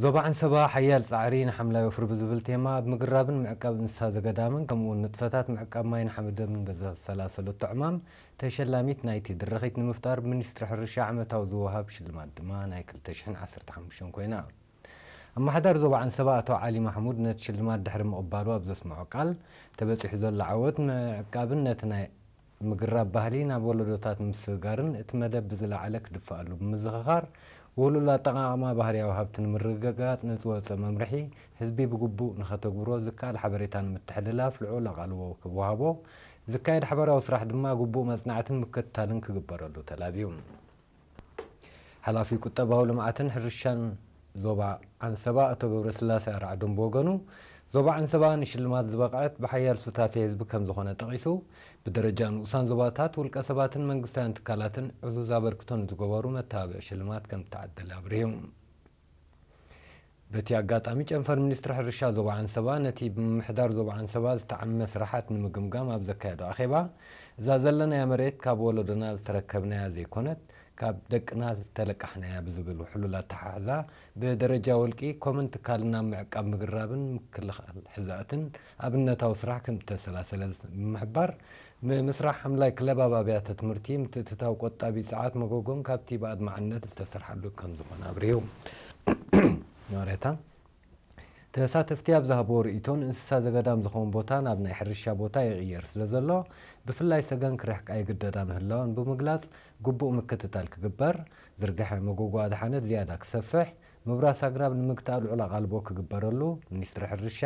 زوبا عن سبا حيال سعرين حملة يوفر بزبلتي ما بمقرب من معقب نسا زقدام كمو نتفتات معقب ماين حمد من بزاز سلاسل التعمام تشلاميت نايتي درخيت نمفتار منستر حرشا عمتا وذوها بشل ما دمان ايكل تشحن عسر تحمشون كوينا اما حدار زوبا عن سبا اتو عالي محمود نتشل ما دحر مقبار وابزاس معقال تبسي حزول العوض معقب نتنا مقرب بهلين ابو لدوتات مسيقارن اتمدى بزلا عليك دفاق لو بمزغار ውህሉል ኣጠቓቕማ ባህርያዊ ሃብቲ ንምርግጋፅ ንዝወፀ መምርሒ ህዝቢ ብግቡእ ንኸተግብሮ ዝከኣል ሓበሬታ ንምትሕልላፍ ልዑል ኣቓልቦ ክወሃቦ ዝካየድ ሓበራዊ ስራሕ ድማ ግቡእ መፅናዕትን ምክትታልን ክግበረሉ ተላብዩ ሓላፊ ቁጠባዊ ልምዓትን ሕርሻን ዞባ ኣንሰባ ኣቶ ገብረስላሴ ኣርዓ ደንቦ ወገኑ ዞባ ዕንስባ ንሽልማት ዝበቕዐት ብሓያል ስታፌ ህዝቢ ከም ዝኾነ ጠቒሱ ብደረጃ ንኡሳን ዞባታት ውልቀ ሰባትን መንግስታውያን ትካላትን ዕዙዝ ኣበርክቶን ዝገበሩ መተባብዒ ሽልማት ከም ተዓደለ ኣብርሂቡ በቲ ኣጋጣሚ ጨንፈር ሚኒስትሪ ሕርሻ ዞባ ዓንሰባ ነቲ ብምምሕዳር ዞባ ዓንሰባ ዝተዓመ ስራሓት ንምግምጋም ኣብ ዘካየዶ ኣኼባ እዛ ዘለናያ መሬት ካብ ወለዶና ዝተረከብናያ ዘይኮነት ካብ ደቅና ዝተለቃሕናያ ብዝብል ውሕሉላ ተሓሕዛ ብደረጃ ወልቂ ኮመን ትካልና ምዕቃብ ምግራብን ምክልኻል ሕዛእትን ኣብነታዊ ስራሕ ከም ተሰላሰለ ምሕባር ምስራሕ ሓምላይ ክለብ ኣብ ትምህርቲ ምትእትታዊ ቆጣቢ ፀዓት መጎጎም ካብቲ ብኣድማዕነት ዝተሰርሓሉ ከም ዝኾነ ኣብርሂቡ ተሳተፍቲ ኣብ ዝሃብዎ ርእቶን እንስሳ ዘገዳም ዝኾውን ቦታ ናብ ናይ ሕርሻ ቦታ ይቕየር ስለ ዘሎ ብፍላይ ሰገን ክረሕቃ ይግደዳ ምህላውን ብምግላፅ ግቡእ ምክትታል ክግበር ዝርግሐ መጎጎ ኣድሓነት ዝያዳ ክሰፍሕ ምብራስ ኣግራብ ንምግታእ ልዑል ኣቓልቦ ክግበረሉ ሚኒስትሪ ሕርሻ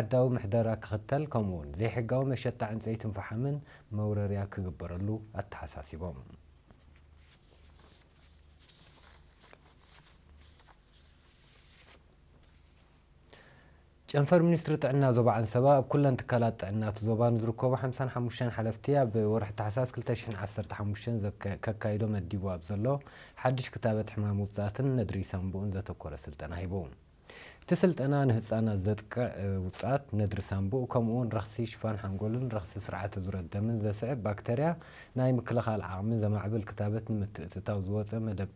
ዓዳዊ ምሕደራ ክኽተል ከምኡውን ዘይሕጋዊ መሸጣ ዕንፀይትን ፍሓምን መውረርያ ክግበረሉ ኣተሓሳሲቦም ጨንፈር ሚኒስትሪ ጥዕና ዞባ ዓንሰባ ኣብ ኩለን ትካላት ጥዕና እቲ ዞባ ንዝርከቡ 55 ሓለፍቲ ኣብ ወርሒ ታሕሳስ 2015 ከካይዶ መዲቡ ኣብ ዘሎ ሓድሽ ክታበት ሕማም ውፅኣትን ነድሪ ሳምቡኡን ዘተኮረ ስልጠና ሂቡ እቲ ስልጠና ንህፃናት ዘጥቅዕ ውፅኣት ነድሪ ሳምቡኡ ከምኡውን ረኽሲ ሽፋን ሓንጎልን ረኽሲ ስርዓተ ዙረት ደምን ዘስዕብ ባክተርያ ናይ ምክልኻል ዓቕሚ ዘማዕብል ክታበት ንምትእትታው ዝወፀ መደብ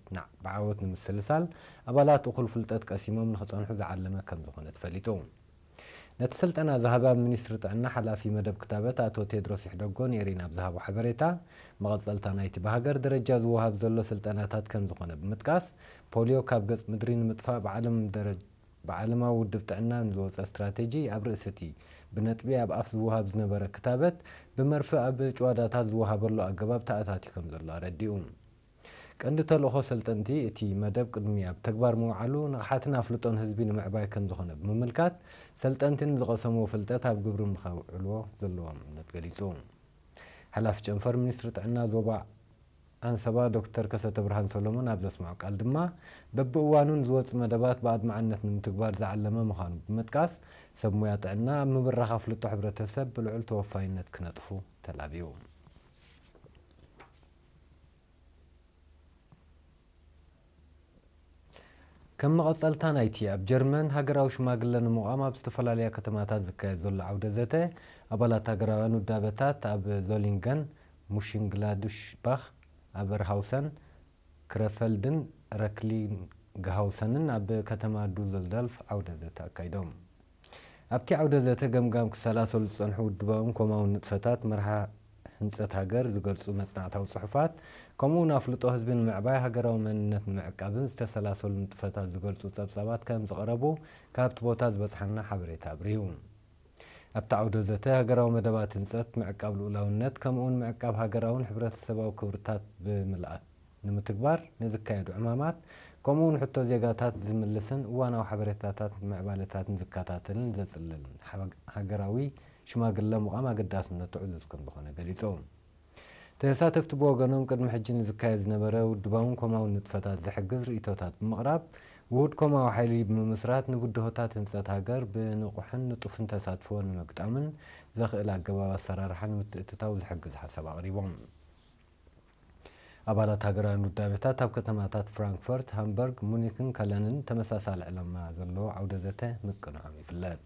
በዓወት ንምስልሳል ኣባላት እኹል ፍልጠት ቀሲሞም ንክፀንሑ ዝዓለመ ከም ዝኾነ ተፈሊጡ ነቲ ስልጠና ዝሃባ ሚኒስትሪ ጥዕና ሓላፊ መደብ ክታበት ኣቶ ቴድሮስ ይሕደጎ ነይሪን ኣብ ዝሃቦ ሓበሬታ መቐፀልታ ናይቲ ብሃገር ደረጃ ዝወሃብ ዘሎ ስልጠናታት ከም ዝኾነ ብምጥቃስ ፖሊዮ ካብ ገጽ ምድሪ ንምጥፋእ ብዓለማዊ ውድብ ጥዕና ንዝወፀ እስትራቴጂ ኣብ ርእሲ እቲ ብነጥቢ ኣብ ኣፍ ዝወሃብ ዝነበረ ክታበት ብመርፊ ኣብ ጭዋዳታት ዝወሃበሉ ኣገባብ ተኣታትዩ ከም ዘሎ ኣረዲኡ كنت تلو خسلت أنتي تي مدب كدمية بتكبر مو علو نحات نافلتون هزبين مع باي كم زخنا بمملكات سلت أنتي نزغس مو فلتات هاب قبر مخلو زلو نتقليسون هلا في جنفر منيستر تعنا زوبا عن سبا دكتور كسا تبرهان سولومون عبد اسمع قال دما ببوانون زوات مدبات بعد ما عنت نمتكبار زعلمة مخانو بمتكاس سمويات عنا مبرخة فلتو حبرة تسب بلعول توفاينت كنطفو تلابيوم ከም መቐፀልታ ናይቲ ኣብ ጀርመን ሃገራዊ ሽማግለ ንምቑም ኣብ ዝተፈላለያ ከተማታት ዝካየድ ዘሎ ዓውደ ዘተ ኣባላት ሃገራውያን ውዳበታት ኣብ ዞሊንገን ሙሽንግላዱሽ ባኽ ኣብ ክረፈልድን ረክሊንግሃውሰንን ኣብ ከተማ ዱዘልዳልፍ ዓውደ ዘተ ኣካይዶም ኣብቲ ዓውደ ዘተ ገምጋም ክሰላሰሉ ዝፀንሑ ውድባውን ኮማውን ንጥፈታት መርሃ ህንፀት ሃገር ዝገልፁ መፅናዕታዊ ፅሑፋት ከምኡ ናብ ፍልጦ ህዝቢ ንምዕባይ ሃገራዊ መንነት ንምዕቃብን ዝተሰላሰሉ ንጥፈታት ዝገልፁ ፀብጻባት ከም ዝቐረቡ ካብቲ ቦታ ዝበፅሐና ሓበሬታ ኣብርሂቡ ኣብቲ ዓውደ ዘተ ሃገራዊ መደባት ህንፀት ምዕቃብ ልኡላውነት ከምኡውን ምዕቃብ ሃገራውን ሕብረተሰባዊ ክብርታት ብምልኣት ንምትግባር ንዝካየዱ ዕማማት ከምኡውን ሕቶ ዜጋታት ዝምልስን እዋናዊ ሓበሬታታት ምዕባለታትን ዝከታተልን ዘፅልልን ሃገራዊ ሽማግለ ምቋም ኣገዳስነቱ ዕዙዝ ከም ዝኾነ ገሊፆም ተሳተፍቲ ብወገኖም ቅድሚ ሕጂ ንዝካየድ ዝነበረ ውድባውን ኮማውን ንጥፈታት ዝሕግዝ ርእቶታት ብምቕራብ ውህድ ኮማዊ ሓይሊ ብምምስራት ንውድሆታት ህንፀት ሃገር ብንቑሕን ንጡፍን ተሳትፎ ንምግጣምን ዘኽእል ኣገባብ ኣሰራርሓ ንምትእትታው ዝሕግዝ ሓሳብ ኣቕሪቦም ኣባላት ሃገራውያን ውዳቤታት ኣብ ከተማታት ፍራንክፈርት ሃምበርግ ሙኒክን ከለንን ተመሳሳሊ ዕላማ ዘለዎ ዓውደ ዘተ ምቅንዖም ይፍለጥ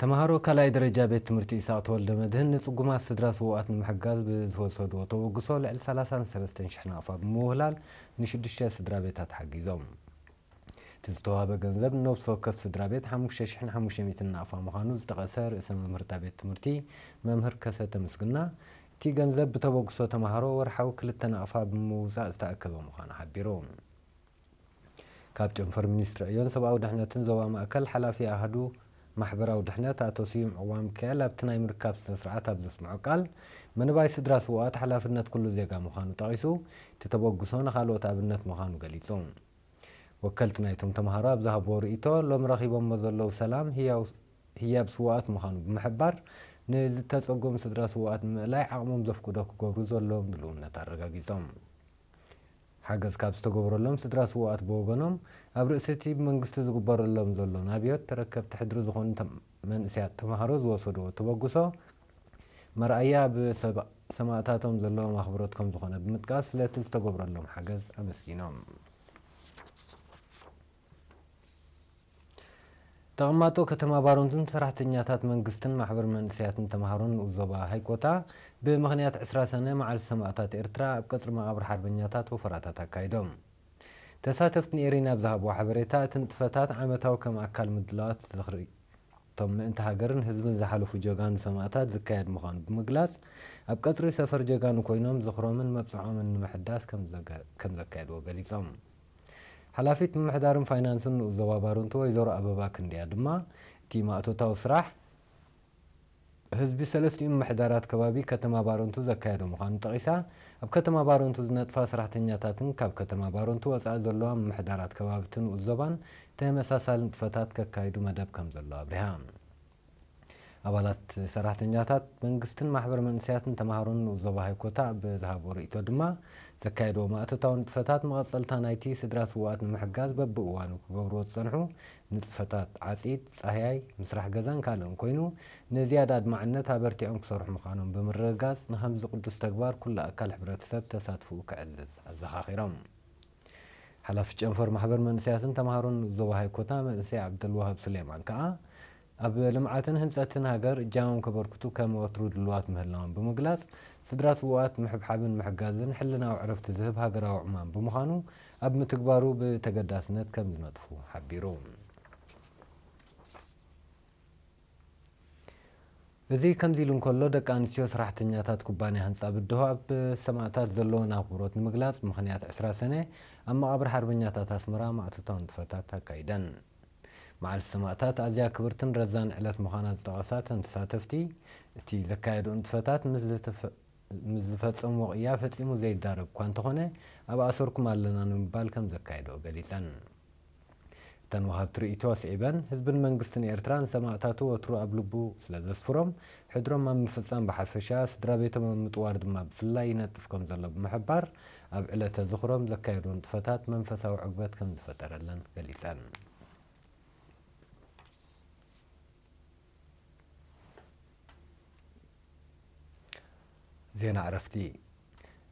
ተምሃሮ ካልኣይ ደረጃ ቤት ትምህርቲ ይስቅ ተወልደ መድህን ንፅጉማት ስድራ ስውኣት ንምሕጋዝ ብዝወሰድዎ ተበግሶ ልዕሊ 33,000 ናቕፋ ብምውህላል ንሽዱሽተ ስድራ ቤታት ሓጊዞም እቲ ዝተዋህበ ገንዘብ ነብሲ ወከፍ ስድራ ቤት 5500 ናቕፋ ምዃኑ ዝጠቐሰ ርእሰ መምህርታ ቤት ትምህርቲ መምህር ከሰ ተምስግና እቲ ገንዘብ ብተበግሶ ተምሃሮ ወርሓዊ ክልተ ናቕፋ ብምውፃእ ዝተኣከበ ምዃኑ ሓቢሩ ካብ ጨንፈር ሚኒስትሪ ዕዮን ሰብኣዊ ድሕነትን ዞባ ማእከል ሓላፊ ኣህዱ ማሕበራዊ ድሕነት ኣቶ ስዩም ዕዋምከ ኣብቲ ናይ ምርካብ ስነ ስርዓት ኣብ ዘስምዖ ቃል ምንባይ ስድራ ስውኣት ሓላፍነት ኩሉ ዜጋ ምዃኑ ጠቒሱ እቲ ተበግሶ ንካልኦት ኣብነት ምዃኑ ገሊጹ ወከልቲ ናይቶም ተምሃሮ ኣብ ዝሃቦ ርእቶ ሎም ረኺቦሞ ዘለዉ ሰላም ህያብ ስውኣት ምዃኑ ብምሕባር ንዝተፀጎም ስድራ ስውኣት ንምእላይ ዓቕሞም ዘፍቅዶ ክገብሩ ዘለዎም ዝልውነት ኣረጋጊፆም ሓገዝ ካብ ዝተገብረሎም ስድራ ስዋኣት ብወገኖም ኣብ ርእሲ እቲ መንግስቲ ዝግበረሎም ዘሎ ንኣብዮት ተረከብቲ ሕድሪ ዝኾኑ መንእስያት ተምሃሮ ዝወሰድዎ ተበግሶ መርኣያ ብሰማእታቶም ዘለዎም ኣኽብሮት ከም ዝኾነ ብምጥቃስ ስለቲ ዝተገብረሎም ሓገዝ ኣመስጊኖም ተቐማጦ ከተማ ባሮንትን ሰራሕተኛታት መንግስትን ማሕበር መንእሰያትን ተምሃሮን ዞባ ሃይቆታ ብምኽንያት 20 ሰነ መዓል ሰማእታት ኤርትራ ኣብ ቀፅሪ መቓብር ሓርበኛታት ወፈራታት ኣካይዶም ተሳተፍቲ ንኤሪና ብዝሃብዎ ሓበሬታ እቲ ንጥፈታት ዓመታዊ ከም ኣካል ምድላዋት ዝኽሪ እቶም ምእንቲ ሃገርን ህዝብን ዝሓለፉ ጀጋኑ ሰማእታት ዝካየድ ምዃኑ ብምግላፅ ኣብ ቀፅሪ ሰፈር ጀጋኑ ኮይኖም ዝኽሮምን መብፅዖምን ንምሕዳስ ከም ዘካየድዎ ገሊፆም ሓላፊት ምምሕዳርን ፋይናንስን ንኡ ዘባባሩ እንተ ወይዘሮ ኣበባ ክንድያ ድማ እቲ ማእቶታዊ ስራሕ ህዝቢ ሰለስትኡ ምሕዳራት ከባቢ ከተማ ባሮንቱ ዘካየዶ ምዃኑ ጠቒሳ ኣብ ከተማ ባሮንቱ ዝነጥፋ ሰራሕተኛታትን ካብ ከተማ ባሮንቱ ወፃኢ ዘለዋ ምሕዳራት ከባቢትን ዞባን ተመሳሳሊ ንጥፈታት ከካይዱ መደብ ከም ዘሎ ኣብርሃ أبلات سرعت نجاتات بنغستن محبر من سياتن تمهرون وزوبا هاي كوتا بزهاب وريت ودما زكايدو ما أتتاون تفتات ما أتسلتان أي تي سدراس وقات نمحقاز ببقوان وكغبرو تصنحو نتفتات عسيد صحيحي مسرح غزان كالون كوينو نزياد عد معنات هابرتي عمك صرح مخانون بمرغاز نخمز قدس تقبار كل أكال حبرة السبتة ساتفو كعزز الزخاخيرام حلافش أنفر محبر من سياتن تمهرون وزوبا هاي كوتا من سي عبدالوهاب سليمان كأ ኣብ ልምዓትን ህንፀትን ሃገር እጃሞም ከበርክቱ ከም ወትሩ ድልዋት ምህላዎም ብምግላፅ ስድራ ስውኣት ምሕብሓብን ምሕጋዝን ሕልናዊ ዕረፍቲ ዝህብ ሃገራዊ ዕማን ብምዃኑ ኣብ ምትግባሩ ብተገዳስነት ከም ዝነጥፉ ሓቢሩ እዚ ከምዚ ኢሉ እንከሎ ደቂ ኣንስትዮ ስራሕተኛታት ኩባንያ ህንፃ ብድሆ ኣብ ሰማእታት ዘለዎን ኣክብሮት ንምግላፅ ብምኽንያት 20 ሰነ ኣብ መቓብር ሓርበኛታት ኣስመራ ማእተታውን ጥፈታት ኣካይደን مع السماتات ازيا كبرتن رزان علت مخانا زغاسات ساتفتي تي زكايد انت فتات مزلتف مزفت ام وقيافت امو زي الدارب كوانت خونه ابا اصوركم اللنا نمبال كم زكايدو قليتان تن وهاب ترئيتو سعيبان هزبن منقستن ايرتران سماتاتو وترو ابلبو سلازس فروم حدرو ما مفتسان بحرفشا سدرابيتو ما متوارد ما بفلاي نتفكم زلب محبار اب الا تذخرم زكايدو انت فتات منفسا وعقبات كم زفتر اللن ዜና ዕረፍቲ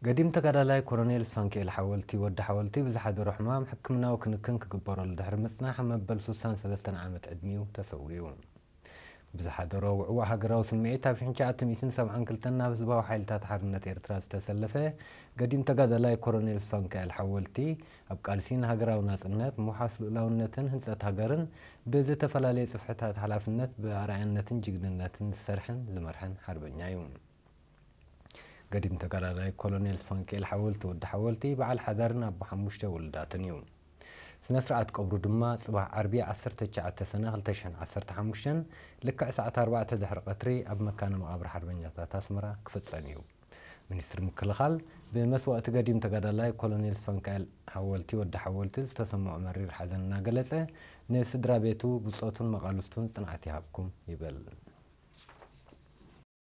ገዲም ተጋዳላይ ኮሎኔል ስፋንክኤል ሓወልቲ ወዲ ሓወልቲ ብዝሓደሮ ሕማም ሕክምናዊ ክንክን ክግበረሉ ድሕሪ ምፅናሕ መበል 63 ዓመት ዕድሚኡ ተሰውዩ ብዝሓደሮ ውዕዋዕ ሃገራዊ ስምዒት ኣብ 972 ናብ ህዝባዊ ሓይልታት ሓርነት ኤርትራ ዝተሰለፈ ገዲም ተጋዳላይ ኮሎኔል ስፋንክኤል ሓወልቲ ኣብ ቃልሲ ንሃገራዊ ናፅነት ምውሓስ ልእላውነትን ህንፀት ሃገርን ብዝተፈላለየ ፅፍሕታት ሓላፍነት ብኣርኣያነትን ጅግንነትን ዝሰርሕን ዝመርሐን ሓርበኛ እዩ قدم تقرالي كولونيل فانكيل حاولتي ود حاولتي بعال حذرنا بحموشة ولداتن يوم سنسرعات قبرو دماء صباح عربية عصر تجعة تسنة غلتشن عصر تحموشن لكا ساعة أربعة تدهر قطري أب مكان معابر حربين جاتا تاسمرا كفت سانيو منستر مكلخال بمسوء تقديم تقدالاي كولونيل فانكال حولتي ود حولتي ستسمع مرير حزن ناقلسة نسدرا بيتو بصوت مغالوستون صنعتي هابكم يبل